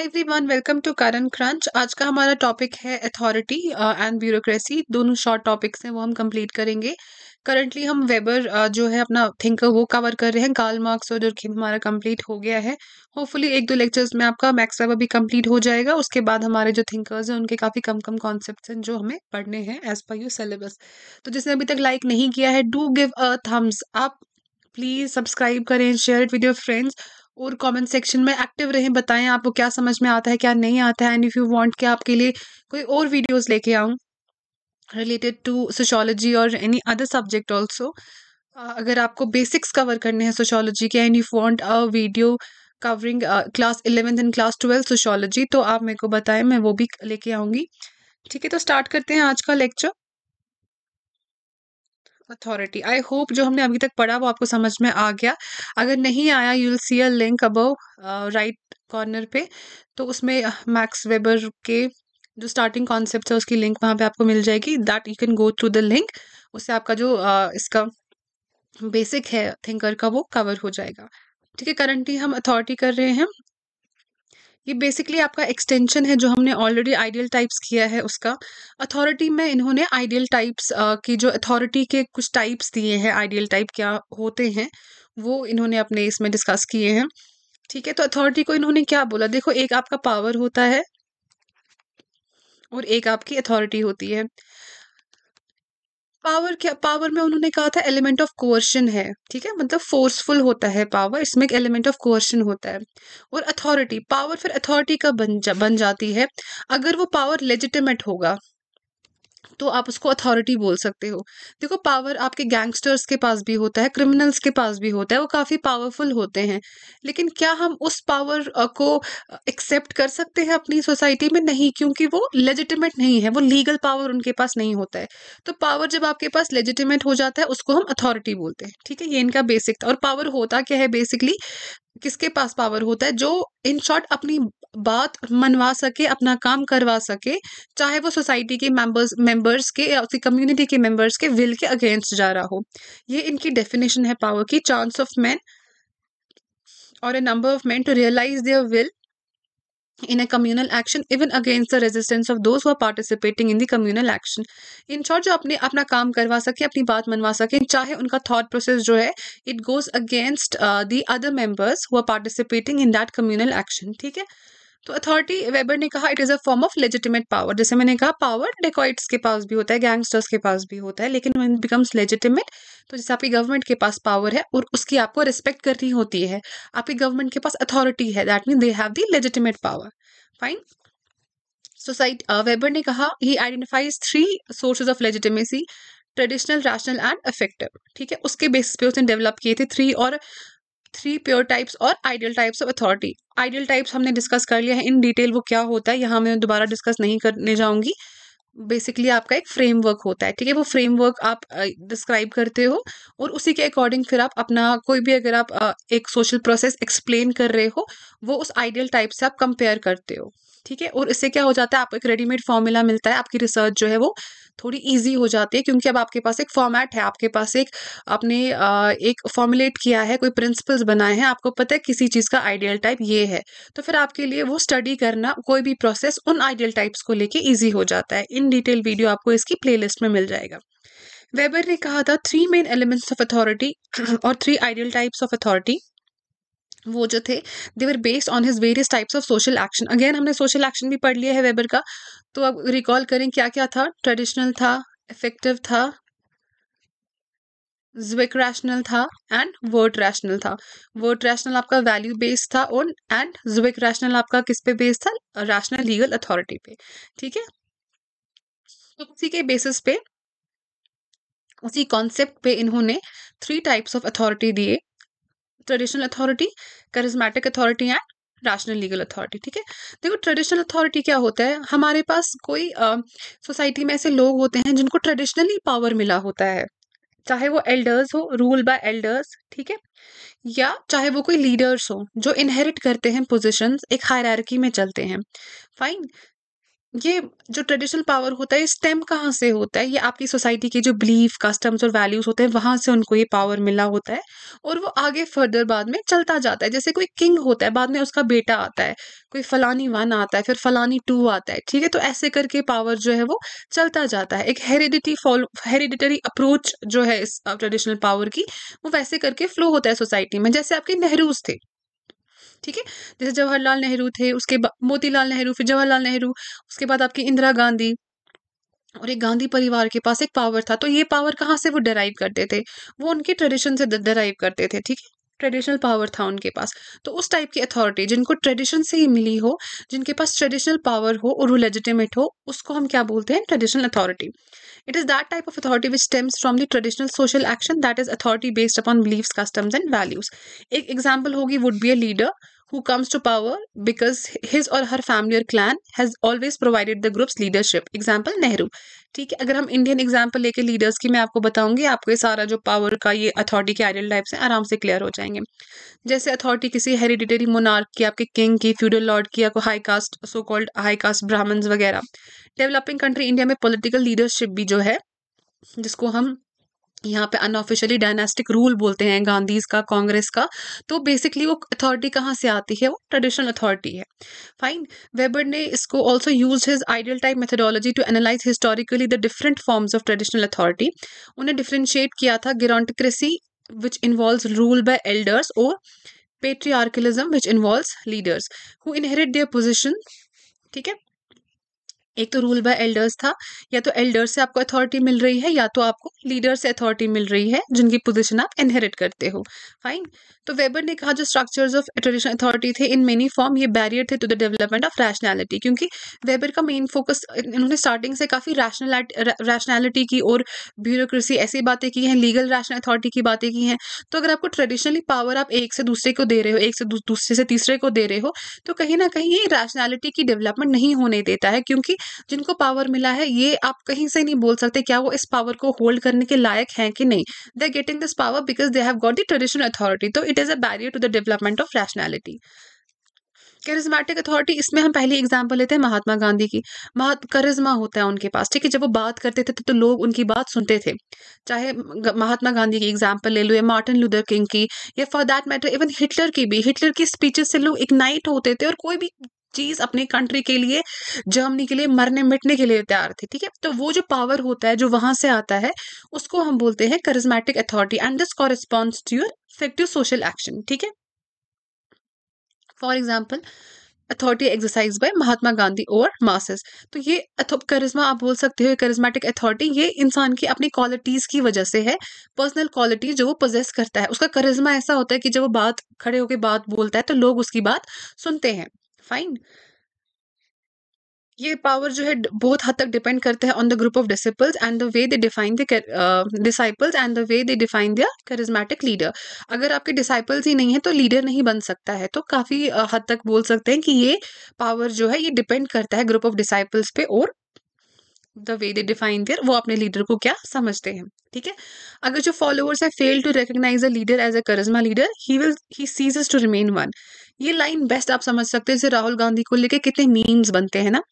Every everyone welcome to Karan crunch आज का हमारा टॉपिक है अथॉरिटी एंड ब्यूरोक्रेसी दोनों शॉर्ट टॉपिक्स हैं वो हम कंप्लीट करेंगे करंटली हम वेबर uh, जो है अपना थिंकर वो कवर कर रहे हैं काल मार्क्स और जर्किन हमारा कंप्लीट हो गया है होपफुली एक दो लेक्चर्स में आपका मैक्स अभी भी कंप्लीट हो जाएगा उसके बाद हमारे जो थिंकर्स हैं उनके काफ़ी कम कम कॉन्सेप्ट हैं जो हमें पढ़ने हैं एज पर यू सिलेबस तो जिसने अभी तक लाइक नहीं किया है do give a thumbs up please subscribe करें share it with your friends और कमेंट सेक्शन में एक्टिव रहें बताएं आपको क्या समझ में आता है क्या नहीं आता है एंड इफ़ यू वांट कि आपके लिए कोई और वीडियोस लेके आऊँ रिलेटेड टू सोशोलॉजी और एनी अदर सब्जेक्ट ऑल्सो अगर आपको बेसिक्स कवर करने हैं सोशोलॉजी के and you want a video covering class eleventh and class twelfth sociology तो आप मेरे को बताएं मैं वो भी लेके आऊँगी ठीक है तो स्टार्ट करते हैं आज का लेक्चर अथॉरिटी आई होप जो हमने अभी तक पढ़ा वो आपको समझ में आ गया अगर नहीं आया you will see a link above right corner पे तो उसमें मैक्स uh, वेबर के जो स्टार्टिंग कॉन्सेप्ट है उसकी लिंक वहाँ पे आपको मिल जाएगी that you can go through the link उससे आपका जो uh, इसका बेसिक है थिंकर का वो कवर हो जाएगा ठीक है करंटली हम अथॉरिटी कर रहे हैं ये बेसिकली आपका एक्सटेंशन है जो हमने ऑलरेडी आइडियल टाइप्स किया है उसका अथॉरिटी में इन्होंने आइडियल टाइप्स की जो अथॉरिटी के कुछ टाइप्स दिए हैं आइडियल टाइप क्या होते हैं वो इन्होंने अपने इसमें डिस्कस किए हैं ठीक है तो अथॉरिटी को इन्होंने क्या बोला देखो एक आपका पावर होता है और एक आपकी अथॉरिटी होती है पावर क्या पावर में उन्होंने कहा था एलिमेंट ऑफ कोर्शन है ठीक है मतलब फोर्सफुल होता है पावर इसमें एक एलिमेंट ऑफ कोर्शन होता है और अथॉरिटी पावर फिर अथॉरिटी का बन जा बन जाती है अगर वो पावर लेजिटिमेट होगा तो आप उसको अथॉरिटी बोल सकते हो देखो पावर आपके गैंगस्टर्स के पास भी होता है क्रिमिनल्स के पास भी होता है वो काफ़ी पावरफुल होते हैं लेकिन क्या हम उस पावर को एक्सेप्ट कर सकते हैं अपनी सोसाइटी में नहीं क्योंकि वो लेजिटिमेट नहीं है वो लीगल पावर उनके पास नहीं होता है तो पावर जब आपके पास लेजिटिमेट हो जाता है उसको हम अथॉरिटी बोलते हैं ठीक है ये इनका बेसिक था और पावर होता क्या है बेसिकली किसके पास पावर होता है जो इन शॉर्ट अपनी बात मनवा सके अपना काम करवा सके चाहे वो सोसाइटी के मेंबर्स मेंबर्स के या उसकी कम्युनिटी के मेंबर्स के विल के अगेंस्ट जा रहा हो ये इनकी डेफिनेशन है पावर की चांस ऑफ मैन और a number of man to realise there will in a communal action even against the resistance of those who are participating in the communal action in short jo apne apna kaam karwa sake apni baat manwa sake chahe unka thought process jo hai it goes against uh, the other members who are participating in that communal action theek hai तो authority Weber ने कहा it is a form of legitimate power जैसे मैंने कहा power dacoits के पास भी होता है गैंगस्टर्स के पास भी होता है लेकिन वन बिकम्स लेजिटिमेट तो जैसे आपकी गवर्नमेंट के पास पावर है और उसकी आपको रिस्पेक्ट करनी होती है आपकी गवर्नमेंट के पास अथॉरिटी है that mean they have the legitimate power fine society Weber ने कहा he identifies three sources of legitimacy traditional rational and affective ठीक है उसके बेसिस पे उसने डेवलप किए थे थ्री और थ्री प्योर टाइप्स और ideal types of authority ideal types हमने डिस्कस कर लिया है इन डिटेल वो क्या होता है यहाँ मैं दोबारा डिस्कस नहीं करने जाऊँगी बेसिकली आपका एक फ्रेमवर्क होता है ठीक है वो फ्रेमवर्क आप डिस्क्राइब करते हो और उसी के अकॉर्डिंग फिर आप अपना कोई भी अगर आप एक सोशल प्रोसेस एक्सप्लेन कर रहे हो वो उस आइडियल टाइप से आप कंपेयर करते हो ठीक है और इससे क्या हो जाता है आपको एक रेडीमेड फॉर्मूला मिलता है आपकी रिसर्च जो है वो थोड़ी ईजी हो जाती है क्योंकि अब आपके पास एक फॉर्मेट है आपके पास एक आपने एक फॉर्मुलेट किया है कोई प्रिंसिपल्स बनाए हैं आपको पता है किसी चीज़ का आइडियल टाइप ये है तो फिर आपके लिए वो स्टडी करना कोई भी प्रोसेस उन आइडियल टाइप्स को लेके ईजी हो जाता है इन डिटेल वीडियो आपको इसकी प्ले में मिल जाएगा वेबर ने कहा था three main elements of authority और three ideal types of authority वो जो थे they were based on his various types of social action again हमने सोशल एक्शन भी पढ़ लिया है वेबर का तो अब रिकॉल करें क्या क्या था ट्रेडिशनल था इफेक्टिव था ज्विक रैशनल था एंड वर्ड रैशनल था वर्ड रैशनल आपका वैल्यू बेस्ड था ऑन एंड ज्विक रैशनल आपका किस पे बेस्ड था रैशनल लीगल अथॉरिटी पे ठीक है तो उसी के बेसिस पे उसी कॉन्सेप्ट पे इन्होंने थ्री टाइप्स ऑफ अथॉरिटी दिए traditional authority charismatic authority and rational legal authority ठीक है देखो ट्रेडिशनल अथॉरिटी क्या होता है हमारे पास कोई सोसाइटी uh, में ऐसे लोग होते हैं जिनको ट्रेडिशनली पावर मिला होता है चाहे वो एल्डर्स हो रूल बाय एल्डर्स ठीक है या चाहे वो कोई लीडर्स हो जो इनहेरिट करते हैं पोजिशन एक हायरकी में चलते हैं फाइन ये जो ट्रेडिशनल पावर होता है ये स्टेम कहाँ से होता है ये आपकी सोसाइटी के जो बिलीफ कस्टम्स और वैल्यूज होते हैं वहाँ से उनको ये पावर मिला होता है और वो आगे फर्दर बाद में चलता जाता है जैसे कोई किंग होता है बाद में उसका बेटा आता है कोई फलानी वन आता है फिर फलानी टू आता है ठीक है तो ऐसे करके पावर जो है वो चलता जाता है एक हेरिडिटी फॉलो हेरिडिटरी अप्रोच जो है इस ट्रेडिशनल पावर की वो वैसे करके फ्लो होता है सोसाइटी में जैसे आपके नेहरूज थे ठीक है जैसे जवाहरलाल नेहरू थे उसके बाद मोतीलाल नेहरू फिर जवाहरलाल नेहरू उसके बाद आपकी इंदिरा गांधी और एक गांधी परिवार के पास एक पावर था तो ये पावर कहाँ से वो डराइव करते थे वो उनके ट्रेडिशन से डराइव करते थे ठीक है ट्रेडिशनल पावर था उनके पास तो उस टाइप की अथॉरिटी जिनको ट्रेडिशन से ही मिली हो जिनके पास ट्रेडिशनल पावर हो और वो लेजिटिमेट हो उसको हम क्या बोलते हैं traditional authority it is that type of authority which stems from the traditional social action that is authority based upon believe customs and values एक एग्जाम्पल होगी would be a leader who comes to power because his or her family or clan has always provided the group's leadership example Nehru ठीक है अगर हम Indian example लेके leaders की मैं आपको बताऊंगी आपको ये सारा जो पावर का ये अथॉरिटी के आइडियल टाइप्स हैं आराम से क्लियर हो जाएंगे जैसे अथॉरिटी किसी हेरिडिटरी मोनार्क की आपके किंग की फ्यूडल लॉर्ड की या high caste so called high caste Brahmins वगैरह डेवलपिंग कंट्री इंडिया में पोलिटिकल लीडरशिप भी जो है जिसको हम यहाँ पे अनऑफिशियली डायनेस्टिक रूल बोलते हैं गांधीज का कांग्रेस का तो बेसिकली वो अथॉरिटी कहाँ से आती है वो ट्रेडिशनल अथॉरिटी है फाइन वेबर ने इसको also use his ideal type methodology to analyse historically the different forms of traditional authority उन्हें डिफ्रेंशिएट किया था gerontocracy which involve rule by elders और patriarchalism which involve leaders who inherit their position ठीक है एक तो रूल बाय एल्डर्स था या तो एल्डर्स से आपको अथॉरिटी मिल रही है या तो आपको लीडर से अथॉरिटी मिल रही है जिनकी पोजीशन आप इनहेरिट करते हो फाइन तो वेबर ने कहा जो स्ट्रक्चर्स ऑफ ट्रेडिशनल अथॉरिटी थे इन मेनी फॉर्म ये बैरियर थे to the development of rationality क्योंकि वेबर का मेन फोकस इन्होंने स्टार्टिंग से काफ़ी रैशनल रैशनैलिटी की और ब्यूरोक्रेसी ऐसी बातें की हैं लीगल रैशनल अथॉरिटी की बातें की हैं तो अगर आपको ट्रेडिशनली पावर आप एक से दूसरे को दे रहे हो एक से दूसरे से तीसरे को दे रहे हो तो कहीं ना कहीं ये रैशनैलिटी की डेवलपमेंट नहीं होने देता है क्योंकि जिनको पावर मिला है ये आप कहीं से नहीं बोल सकते क्या वो इस पावर को होल्ड करने के लायक हैं कि नहीं they getting this power because they have got the traditional authority तो it is a barrier to the development of rationality charismatic authority इसमें हम पहली एग्जाम्पल लेते हैं महात्मा गांधी की महात करिज्मा होता है उनके पास ठीक है जब वो बात करते थे तो, तो लोग उनकी बात सुनते थे चाहे महात्मा गांधी की एग्जाम्पल ले लो या मार्टिन लूथर किंग की या for that matter even Hitler की भी हिटलर की स्पीचेस से लोग इग्नाइट होते थे और कोई भी चीज अपने कंट्री के लिए जर्मनी के लिए मरने मिटने के लिए तैयार थी ठीक है तो वो जो पावर होता है जो वहां से आता है उसको हम बोलते हैं charismatic authority and this corresponds to your effective social action ठीक है for example authority exercise by Mahatma Gandhi और मासेस तो ये करिश्मा आप बोल सकते हो करिज्मेटिक अथॉरिटी ये इंसान की अपनी क्वालिटीज़ की वजह से है पर्सनल क्वालिटी जो वो पोजेस करता है उसका करिश्मा ऐसा होता है कि जब वो बात खड़े होकर बात बोलता है तो लोग उसकी बात सुनते हैं फाइन ये पावर जो है बहुत हद तक डिपेंड करता है on the group of disciples and the way they define disciples and the way they define their charismatic leader अगर आपके डिसाइपल्स ही नहीं है तो लीडर नहीं बन सकता है तो काफ़ी uh, हद तक बोल सकते हैं कि ये पावर जो है ये डिपेंड करता है ग्रुप ऑफ डिसाइपल्स पे और the way they define their वो अपने लीडर को क्या समझते हैं ठीक है अगर जो फॉलोअर्स है fail to recognise a leader as a charisma leader he will he ceases to remain one ये लाइन बेस्ट आप समझ सकते हैं जैसे राहुल गांधी को लेके कितने मीम्स बनते हैं ना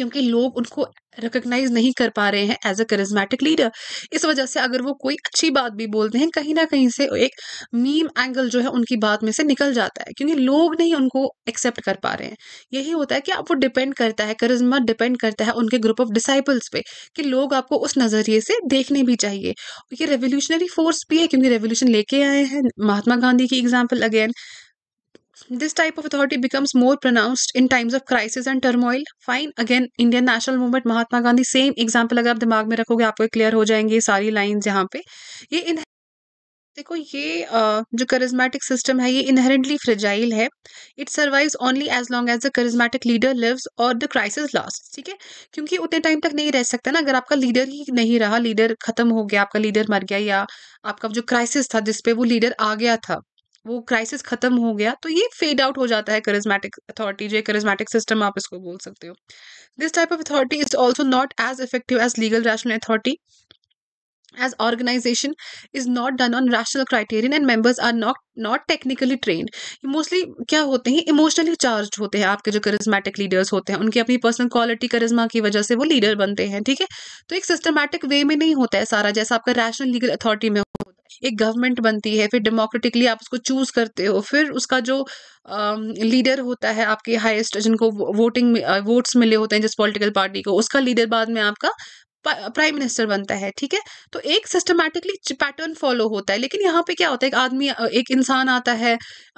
क्योंकि लोग उनको रिकोगनाइज नहीं कर पा रहे हैं एज अ करिज्मेटिक लीडर इस वजह से अगर वो कोई अच्छी बात भी बोलते हैं कहीं ना कहीं से एक मीम एंगल जो है उनकी बात में से निकल जाता है क्योंकि लोग नहीं उनको एक्सेप्ट कर पा रहे हैं यही होता है कि आप वो डिपेंड करता है करिज्मा डिपेंड करता है उनके ग्रुप ऑफ डिसाइपल्स पे कि लोग आपको उस नज़रिए से देखने भी चाहिए ये रेवोल्यूशनरी फोर्स भी है क्योंकि रेवोल्यूशन लेके आए हैं महात्मा गांधी की example again This type of authority becomes more pronounced in times of crisis and turmoil. Fine, again, Indian national movement, Mahatma Gandhi same example अगर आप दिमाग में रखोगे clear क्लियर हो जाएंगे सारी लाइन यहाँ पे ये in देखो ये जो करिज्मेटिक सिस्टम है ये इनहेरेंटली फ्रेजाइल है it survives only as long as the charismatic leader lives और द क्राइसिस लास्ट ठीक है क्योंकि उतने टाइम तक नहीं रह सकता ना अगर आपका लीडर ही नहीं रहा लीडर खत्म हो गया आपका लीडर मर गया या आपका जो क्राइसिस था जिसपे वो लीडर आ गया था वो क्राइसिस खत्म हो गया तो ये फेड आउट हो जाता है करिज्मेटिक अथॉरिटी जो करिज्मेटिक सिस्टम आप इसको बोल सकते हो this type of authority is also not as effective as legal rational authority as organisation is not done on rational criterion and members are not not technically train mostly क्या होते हैं emotionally charge होते हैं आपके जो charismatic leaders होते हैं उनकी अपनी पर्सनल क्वालिटी करिज्मा की वजह से वो लीडर बनते हैं ठीक है तो एक सिस्टमैटिक वे में नहीं होता है सारा जैसा आपका रैशनल लीगल अथॉरिटी में एक गवर्नमेंट बनती है फिर डेमोक्रेटिकली आप उसको चूज करते हो फिर उसका जो लीडर uh, होता है आपके हाईएस्ट जिनको वोटिंग वोट्स मिले होते हैं जिस पॉलिटिकल पार्टी को उसका लीडर बाद में आपका प्राइम मिनिस्टर बनता है ठीक है तो एक सिस्टमैटिकली पैटर्न फॉलो होता है लेकिन यहाँ पे क्या होता है एक आदमी एक इंसान आता है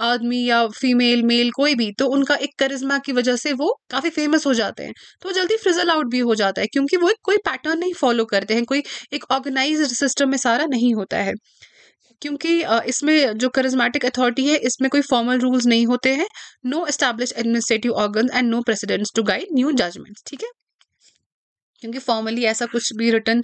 आदमी या फीमेल मेल कोई भी तो उनका एक करिश्मा की वजह से वो काफ़ी फेमस हो जाते हैं तो जल्दी फ्रिजल आउट भी हो जाता है क्योंकि वो कोई पैटर्न नहीं फॉलो करते हैं कोई एक ऑर्गेनाइज सिस्टम में सारा नहीं होता है क्योंकि इसमें जो करिज्मेटिक अथॉरिटी है इसमें कोई फॉर्मल रूल्स नहीं होते हैं no establish administrative organ and no precedents to guide new judgements ठीक है क्योंकि फॉर्मली ऐसा कुछ भी रिटर्न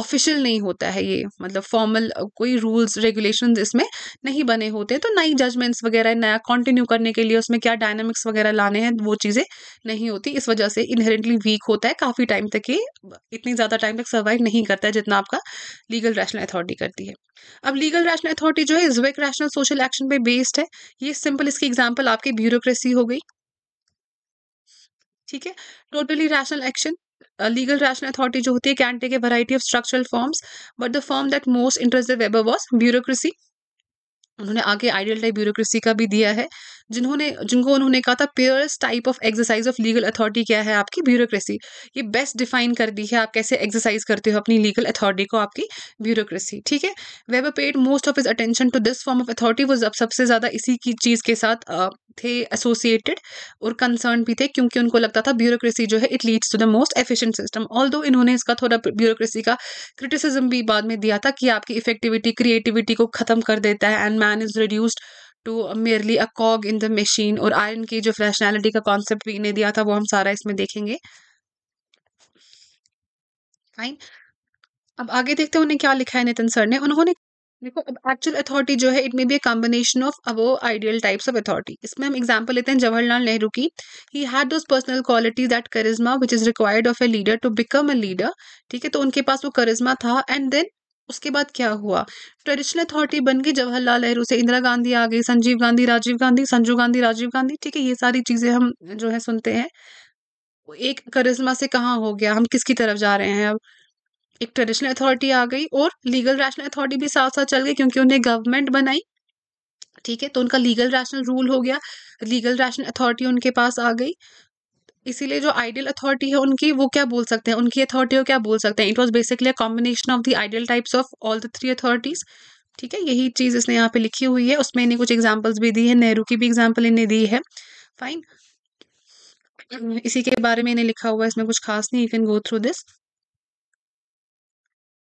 ऑफिशियल नहीं होता है ये मतलब फॉर्मल कोई रूल्स रेगुलेशन इसमें नहीं बने होते तो नई जजमेंट्स वगैरह नया कंटिन्यू करने के लिए उसमें क्या डायनामिक्स वगैरह लाने हैं वो चीज़ें नहीं होती इस वजह से इनहेरेंटली वीक होता है काफ़ी टाइम तक ये इतनी ज़्यादा टाइम तक सर्वाइव नहीं करता है जितना आपका लीगल रैशनल अथॉरिटी करती है अब लीगल रैशनल अथॉरिटी जो है इजवेक रैशनल सोशल एक्शन पे बेस्ड है ये सिंपल इसकी एग्जाम्पल आपकी ब्यूरोक्रेसी हो गई ठीक है totally rational action legal rational authority जो होती है कैंटे के variety of structural forms but the form that most interest Weber was bureaucracy उन्होंने आगे आइडियल टाइप ब्यूरोक्रेसी का भी दिया है जिन्होंने जिनको उन्होंने कहा था purest type of exercise of legal authority क्या है आपकी ब्यूरोक्रेसी ये बेस्ट डिफाइन कर दी है आप कैसे एक्सरसाइज करते हो अपनी लीगल अथॉरिटी को आपकी ब्यूरोक्रेसी ठीक है Weber paid most of his attention to this form of authority वो सबसे ज़्यादा इसी की चीज़ के साथ थे एसोसिएटेड और कंसर्न भी थे क्योंकि उनको लगता था ब्यूरोक्रेसी जो है it leads to the most efficient system although इन्होंने इसका थोड़ा ब्यूरोक्रेसी का क्रिटिसिज्म भी बाद में दिया था कि आपकी इफेक्टिविटी क्रिएटिविटी को खत्म कर देता है and man is reduced to merely a cog in the machine और आयरन की जो फ्रेशनैलिटी का कॉन्सेप्ट भी इन्हें दिया था वो हम सारा इसमें देखेंगे फाइन अब आगे देखते हैं उन्हें क्या लिखा है नितिन सर ने उन्होंने देखो अब एक्चुअल अथॉरिटी जो है it may be a combination of वो आइडियल टाइप्स ऑफ अथॉरिटी इसमें हम एग्जांपल लेते हैं जवाहरलाल नेहरू की he had those personal qualities that charisma which is required of a leader to become a leader ठीक है तो उनके पास वो करिज्मा था एंड देन उसके बाद क्या हुआ ट्रेडिशनल अथॉरिटी बन गई जवाहरलाल नेहरू से इंदिरा गांधी आ गई संजीव गांधी राजीव गांधी संजू गांधी राजीव गांधी ठीक है ये सारी चीज़ें हम जो है सुनते हैं एक करिश्मा से कहाँ हो गया हम किसकी तरफ जा रहे हैं अब एक ट्रेडिशनल अथॉरिटी आ गई और लीगल रैशनल अथॉरिटी भी साथ साथ चल गई क्योंकि उन्हें गवर्नमेंट बनाई ठीक है तो उनका लीगल रैशनल रूल हो गया लीगल रैशनल अथॉरिटी उनके पास आ गई इसीलिए जो आइडियल अथॉरिटी है उनकी वो क्या बोल सकते हैं उनकी अथॉरिटी को क्या बोल सकते हैं it was basically a combination of the ideal types of all the three authorities ठीक है यही चीज़ इसने यहाँ पे लिखी हुई है उसमें इन्हें कुछ एग्जाम्पल्स भी दी है नेहरू की भी एग्जाम्पल इन्हें दी है फाइन इसी के बारे में इन्हें लिखा हुआ है इसमें कुछ खास नहीं you can go through this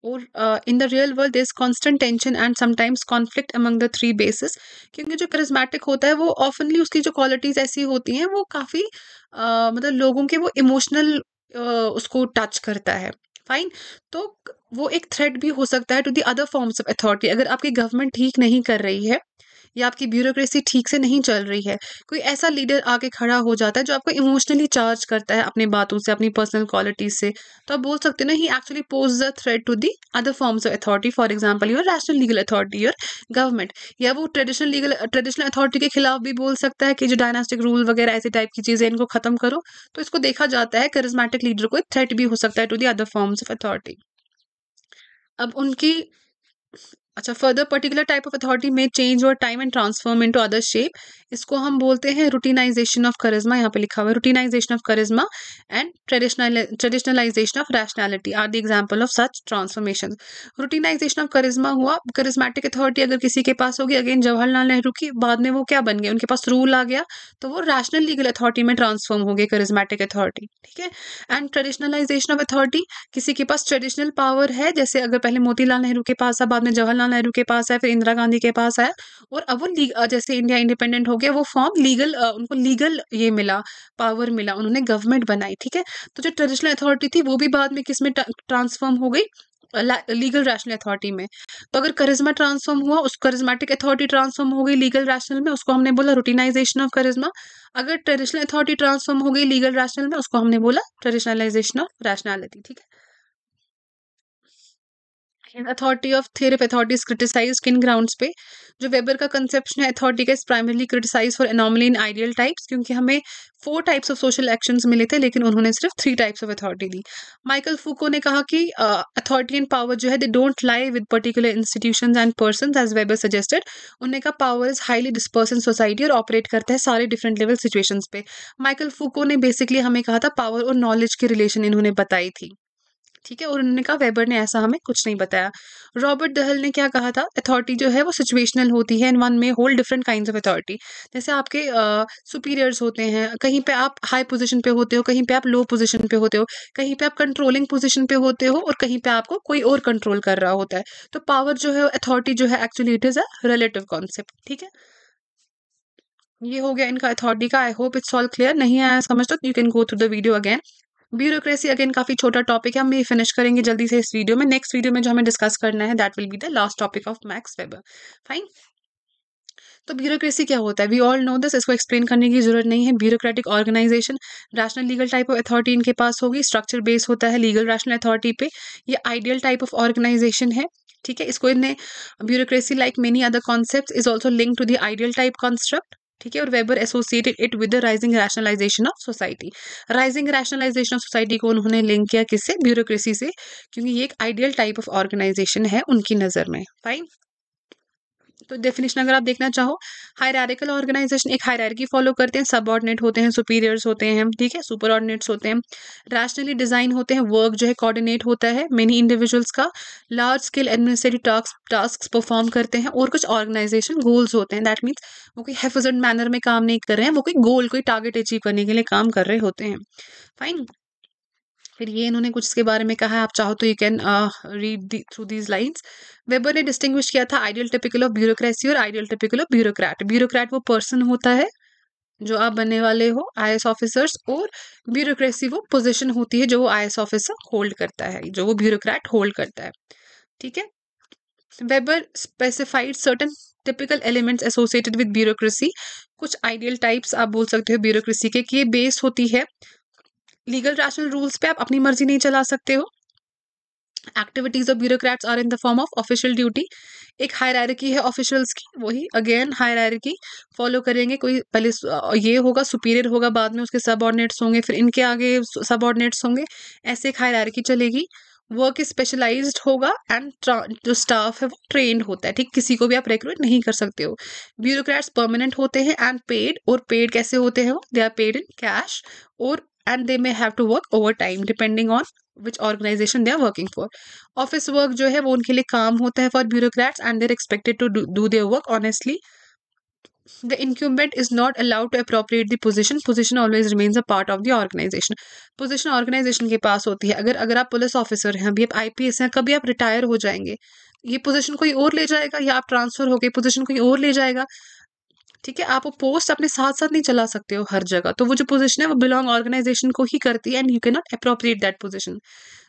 और in the real world this constant tension and sometimes conflict among the three basis क्योंकि जो करिज्मेटिक होता है वो ऑफनली उसकी जो क्वालिटीज़ ऐसी होती हैं वो काफ़ी uh, मतलब लोगों के वो इमोशनल uh, उसको टच करता है फाइन तो वो एक थ्रेट भी हो सकता है to the other forms of authority अगर आपकी गवर्नमेंट ठीक नहीं कर रही है या आपकी ब्यूरोक्रेसी ठीक से नहीं चल रही है कोई ऐसा लीडर आके खड़ा हो जाता है जो आपको इमोशनली चार्ज करता है अपनी बातों से अपनी पर्सनल क्वालिटीज से तो आप बोल सकते हो ना he actually pose the threat to the other forms of authority for example your national legal authority your government या वो ट्रेडिशनल लीगल ट्रेडिशनल अथॉरिटी के खिलाफ भी बोल सकता है कि जो डायनास्टिक रूल वगैरह ऐसे टाइप की चीज़ें इनको खत्म करो तो इसको देखा जाता है करिज्मेटिक लीडर को थ्रेट भी हो सकता है to the other forms of authority अब उनकी अच्छा further particular type of authority में चेंज और time and transform into other shape इसको हम बोलते हैं रूटीनाइजेशन ऑफ करिज्मा यहाँ पे लिखा हुआ है routinisation of charisma and traditional traditionalisation of rationality are the example of such transformation routinisation of charisma हुआ करिज्मेटिक अथॉरिटी अगर किसी के पास होगी अगेन जवाहरलाल नेहरू की बाद में वो क्या बन गए उनके पास रूल आ गया तो वो रैशनल लीगल अथॉरिटी में ट्रांसफॉर्म हो गए करिज्मेटिक अथॉरिटी ठीक है एंड ट्रेडिशनलाइजेशन ऑफ अथॉरिटी किसी के पास ट्रेडिशनल पावर है जैसे अगर पहले मोतीलाल नेहरू के पास था बाद में जवाहरलाल जवाहरलाल नेहरू के पास है फिर इंदिरा गांधी के पास है और अब वो जैसे इंडिया इंडिपेंडेंट हो गया वो फॉर्म लीगल उनको लीगल ये मिला पावर मिला उन्होंने गवर्नमेंट बनाई ठीक है तो जो ट्रेडिशनल अथॉरिटी थी वो भी बाद में किस में ट्रांसफॉर्म हो गई लीगल रैशनल अथॉरिटी में तो अगर करिज्मा ट्रांसफॉर्म हुआ उस करिज्मेटिक अथॉरिटी ट्रांसफॉर्म हो गई लीगल रैशनल में उसको हमने बोला रूटीनाइजेशन ऑफ करिज्मा अगर ट्रेडिशनल अथॉरिटी ट्रांसफॉर्म हो गई लीगल रैशनल में उसको हमने बोला ट्रेडिशनलाइजेशन ऑफ रैशनैलिटी ठीक है authority of their authorities criticise किन ग्राउंड पे जो वेबर का कंसेप्शन है अथॉरिटी का is primarily criticise for anomaly in ideal types क्योंकि हमें four types of social actions मिले थे लेकिन उन्होंने सिर्फ थ्री टाइप्स ऑफ अथॉरिटी दी माइकल फूको ने कहा कि अथॉरिटी एंड पावर जो है they don't lie with particular institution and person as Weber suggested उन्हें कहा power is highly disperse in society और ऑपरेट करता है सारे डिफरेंट लेवल सिचुएशंस पे माइकल फूको ने बेसिकली हमें कहा था पावर और नॉलेज की रिलेशन इन्होंने बताई थी ठीक है और उन्होंने कहा वेबर ने ऐसा हमें कुछ नहीं बताया रॉबर्ट दहल ने क्या कहा था अथॉरिटी जो है वो सिचुएशनल होती है इन वन में whole different kind of authority जैसे आपके सुपीरियर्स uh, होते हैं कहीं पे आप हाई पोजीशन पे होते हो कहीं पे आप लो पोजीशन पे होते हो कहीं पे आप कंट्रोलिंग पोजीशन पे होते हो और कहीं पे आपको कोई और कंट्रोल कर रहा होता है तो पावर जो है अथॉरिटी जो है actually it is a relative concept ठीक है ये हो गया इनका अथॉरिटी का I hope it's all clear नहीं आया समझ तो you can go through the video again bureaucracy again काफ़ी छोटा टॉपिक है हम ये फिनिश करेंगे जल्दी से इस वीडियो में नेक्स्ट वीडियो में जो हमें डिस्कस करना है that will be the last topic of Max Weber fine तो ब्यूरोक्रेसी क्या होता है वी ऑल नो दिस इसको एक्सप्लेन करने की जरूरत नहीं है bureaucratic organisation rational legal type of authority इनके पास होगी स्ट्रक्चर बेस होता है लीगल रैशनल अथॉरिटी पे ये आइडियल टाइप ऑफ ऑर्गेनाइजेशन है ठीक है इसको इन्हें bureaucracy like many other concept is also link to the ideal type concept ठीक है और Weber associated it with the rising rationalisation of society rising rationalisation of society को उन्होंने लिंक किया किससे ब्यूरोक्रेसी से क्योंकि ये एक आइडियल टाइप ऑफ ऑर्गेनाइजेशन है उनकी नज़र में फाइन तो डेफिनेशन अगर आप देखना चाहो हायरारिकल ऑर्गेनाइजेशन एक हायरार्की फॉलो करते हैं सबऑर्डिनेट होते हैं सुपीरियर्स होते हैं ठीक है सुपर ऑर्डिनेट्स होते हैं रैशनली डिजाइन होते हैं वर्क जो है कोऑर्डिनेट होता है मेनी इंडिविजुअल्स का large scale administrative task task perform करते हैं और कुछ ऑर्गेनाइजेशन गोल्स होते हैं दैट मीन्स वो कोई हेफजेंट मैनर में काम नहीं कर रहे हैं वो कोई गोल कोई टारगेट अचीव करने के लिए काम कर रहे होते हैं फाइन फिर ये इन्होंने कुछ इसके बारे में कहा है आप चाहो तो you can read through these lines Weber ने डिस्टिंग्विश किया था आइडियल टिपिकल ऑफ ब्यूरोक्रेसी और ideal typical of bureaucrat bureaucrat वो पर्सन होता है जो आप बनने वाले हो आई ऑफिसर्स और ब्यूरोक्रेसी वो पोजिशन होती है जो वो आई ऑफिसर होल्ड करता है जो वो ब्यूरोक्रेट होल्ड करता है ठीक है Weber specified certain typical elements associated with bureaucracy कुछ आइडियल टाइप्स आप बोल सकते हो ब्यूरोक्रेसी के कि ये बेस होती है लीगल रैशनल रूल्स पे आप अपनी मर्जी नहीं चला सकते हो activities of bureaucrats are in the form of official duty एक हायरकी है ऑफिशियल्स की वही अगेन हायरारकी फॉलो करेंगे कोई पहले ये होगा सुपीरियर होगा बाद में उसके सबऑर्डिनेट्स होंगे फिर इनके आगे सबऑर्डिनेट्स होंगे ऐसे एक हायरारकी चलेगी वर्क स्पेशलाइज होगा एंड जो स्टाफ है वो ट्रेंड होता है ठीक किसी को भी आप रिक्रूट नहीं कर सकते हो ब्यूरोक्रेट्स परमानेंट होते हैं एंड पेड और पेड कैसे होते हैं वो they are paid in cash और and they may have to work overtime depending on which organisation they are working for office work जो है वो उनके लिए काम होता है for bureaucrats and they're expected to do their work honestly the incumbent is not allowed to appropriate the position position always remains a part of the organisation position organisation के पास होती है अगर अगर आप पुलिस ऑफिसर हैं अभी आप आई पी एस हैं कभी आप रिटायर हो जाएंगे ये पोजिशन कोई और ले जाएगा या आप ट्रांसफर हो गए पोजिशन कोई और ले जाएगा ठीक है आप वो पोस्ट अपने साथ साथ नहीं चला सकते हो हर जगह तो वो जो पोजीशन है वो बिलोंग ऑर्गेनाइजेशन को ही करती है and you can not appropriate that position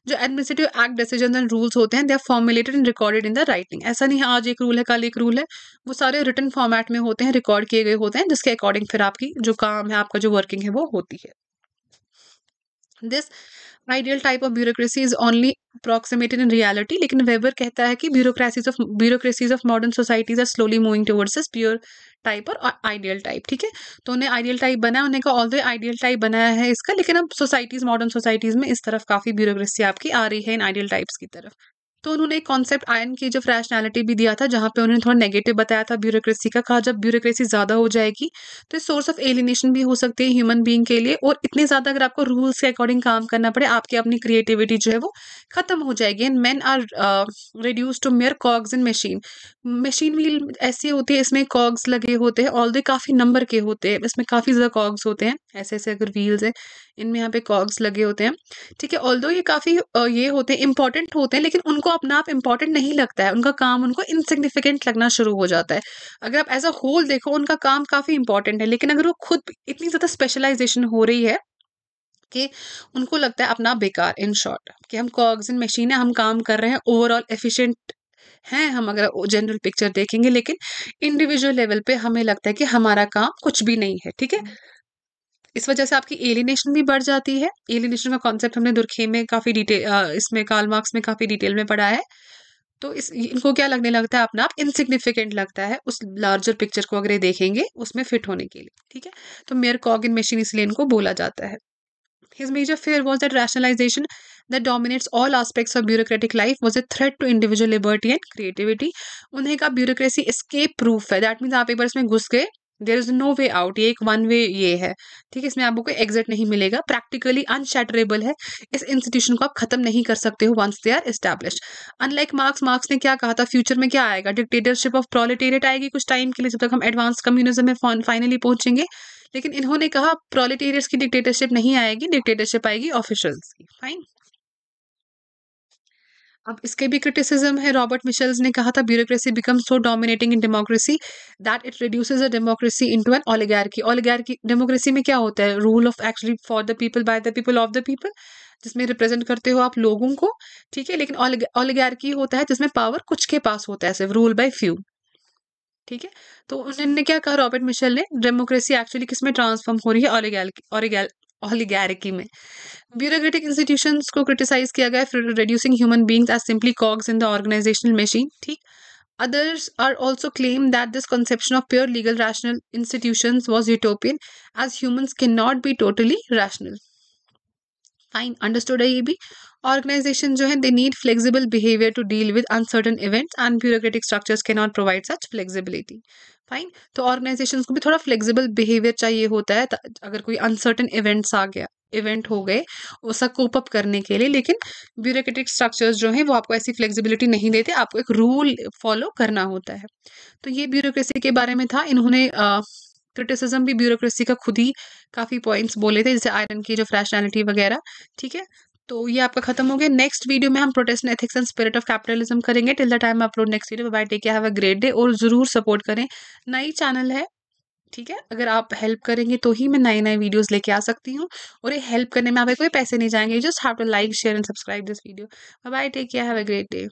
जो administrative act decision and rules होते हैं they are formulated and recorded in the writing ऐसा नहीं है आज एक रूल है कल एक रूल है वो सारे रिटर्न फॉर्मेट में होते हैं रिकॉर्ड किए गए होते हैं जिसके अकॉर्डिंग फिर आपकी जो काम है आपका जो वर्किंग है वो होती है this ideal type of bureaucracy is only approximated in reality लेकिन वेबर कहता है कि bureaucracies of bureaucracies of modern societies are slowly moving towards this pure type और आइडियल टाइप ठीक है तो उन्हें आइडियल टाइप बनाया उन्हें का ऑल आइडियल टाइप बनाया है इसका लेकिन अब सोसाइटीज़ मॉडर्न सोसाइटीज़ में इस तरफ काफ़ी ब्यूरोक्रेसी आपकी आ रही है इन आइडियल टाइप्स की तरफ तो उन्होंने एक कॉन्सेप्ट आयन की जो रैशनैलिटी भी दिया था जहाँ पे उन्होंने थोड़ा नेगेटिव बताया था ब्यूरोक्रेसी का कहा जब ब्यूरोक्रेसी ज़्यादा हो जाएगी तो सोर्स ऑफ एलिनेशन भी हो सकती है ह्यूमन बींग के लिए और इतने ज़्यादा अगर आपको रूल्स के अकॉर्डिंग काम करना पड़े आपकी अपनी क्रिएटिविटी जो है वो खत्म हो जाएगी and man are reduce to mere cogs in machine machine wheel ऐसी होती है इसमें कॉग्स लगे होते हैं ऑल काफ़ी नंबर के होते हैं इसमें काफ़ी ज़्यादा कॉग्स होते हैं ऐसे ऐसे अगर व्हील्स हैं इनमें यहाँ पे कॉग्स लगे होते हैं ठीक है ऑल ये काफ़ी uh, ये होते हैं इंपॉर्टेंट होते हैं लेकिन उनको उनको अपना आप इंपॉर्टेंट नहीं लगता है उनका काम उनको इनसिग्निफिकेंट लगना शुरू हो जाता है अगर आप एज अ होल देखो उनका काम काफ़ी इंपॉर्टेंट है लेकिन अगर वो खुद इतनी ज़्यादा स्पेशलाइजेशन हो रही है कि उनको लगता है अपना बेकार इन शॉर्ट कि हम कॉग्जन मशीन है हम काम कर रहे हैं ओवरऑल एफिशिएंट हैं हम अगर जनरल पिक्चर देखेंगे लेकिन इंडिविजुअल लेवल पे हमें लगता है कि हमारा काम कुछ भी नहीं है ठीक है हम्म। इस वजह से आपकी एलिनेशन भी बढ़ जाती है एलिनेशन का कॉन्सेप्ट हमने दुर्खे में काफ़ी डिटेल इसमें काल मार्क्स में काफ़ी डिटेल में पढ़ा है तो इस इनको क्या लगने लगता है अपना आप इनसिग्निफिकेंट लगता है उस लार्जर पिक्चर को अगर ये देखेंगे उसमें फिट होने के लिए ठीक है तो मेयर कॉग इन मशीन इसलिए इनको बोला जाता है his major fear was that rationalisation that dominates all aspects of bureaucratic life was a threat to individual liberty and creativity उन्हें का ब्यूरोक्रेसी स्केप प्रूफ है दैट मीन्स आप एक बार इसमें घुस गए there is no way out ये एक वन वे ये है ठीक है इसमें आपको कोई एग्जिट नहीं मिलेगा प्रैक्टिकली अनशेटरेबल है इस इंस्टीट्यूशन को आप खत्म नहीं कर सकते हो once they are establish unlike Marx Marx ने क्या कहा था फ्यूचर में क्या आएगा डिक्टेटरशिप ऑफ प्रोलिटेरियट आएगी कुछ टाइम के लिए जब तक हम एडवांस कम्युनिज्म में फाइनली पहुंचेंगे लेकिन इन्होंने कहा प्रोलिटेरियट्स की डिक्टेटरशिप नहीं आएगी डिक्टेटरशिप आएगी ऑफिशियल्स की फाइन अब इसके भी क्रिटिसिज्म है रॉबर्ट मिशेल्स ने कहा था bureaucracy become so dominating in democracy that it reduces a democracy into an oligarchy की डेमोक्रेसी में क्या होता है rule of actually for the people by the people of the people जिसमें रिप्रेजेंट करते हो आप लोगों को ठीक है लेकिन की होता है जिसमें पावर कुछ के पास होता है सिर्फ रूल बाय फ्यू ठीक है तो उन्होंने क्या कहा रॉबर्ट मिशेल ने डेमोक्रेसी एक्चुअली किस में ट्रांसफॉर्म हो रही है ऑलीगैरिकी में ब्यूरोक्रेटिक इंस्टीट्यूशन को क्रिटिसाइज किया गया for reducing human beings as simply cogs in the organisational machine ठीक others are also claim that this conception of pure legal rational institution was utopian as humans can not be totally rational fine understood है ये भी organisation जो है they need flexible behaviour to deal with uncertain events and bureaucratic structures can not provide such flexibility fine तो organisation को भी थोड़ा flexible behaviour चाहिए होता है अगर कोई अनसर्टन इवेंट्स आ गया इवेंट हो गए उसका कोप अप करने के लिए लेकिन ब्यूरोक्रेटिक स्ट्रक्चर्स जो हैं वो आपको ऐसी फ्लेक्सिबिलिटी नहीं देते आपको एक रूल फॉलो करना होता है तो ये ब्यूरोक्रेसी के बारे में था इन्होंने आ, क्रिटिसिज्म भी ब्यूरोक्रेसी का खुद ही काफ़ी पॉइंट्स बोले थे जैसे आयरन की जो फ्रैशनैलिटी वगैरह ठीक है तो ये आपका खत्म हो गया नेक्स्ट वीडियो में हम protest ethics and spirit of capitalism करेंगे till the time upload next video bye take have a great day और ज़रूर सपोर्ट करें नई चैनल है ठीक है अगर आप हेल्प करेंगे तो ही मैं नए नए वीडियोस लेके आ सकती हूँ और ये हेल्प करने में आपके कोई पैसे नहीं जाएंगे just have to like share and subscribe this video bye take care have a great day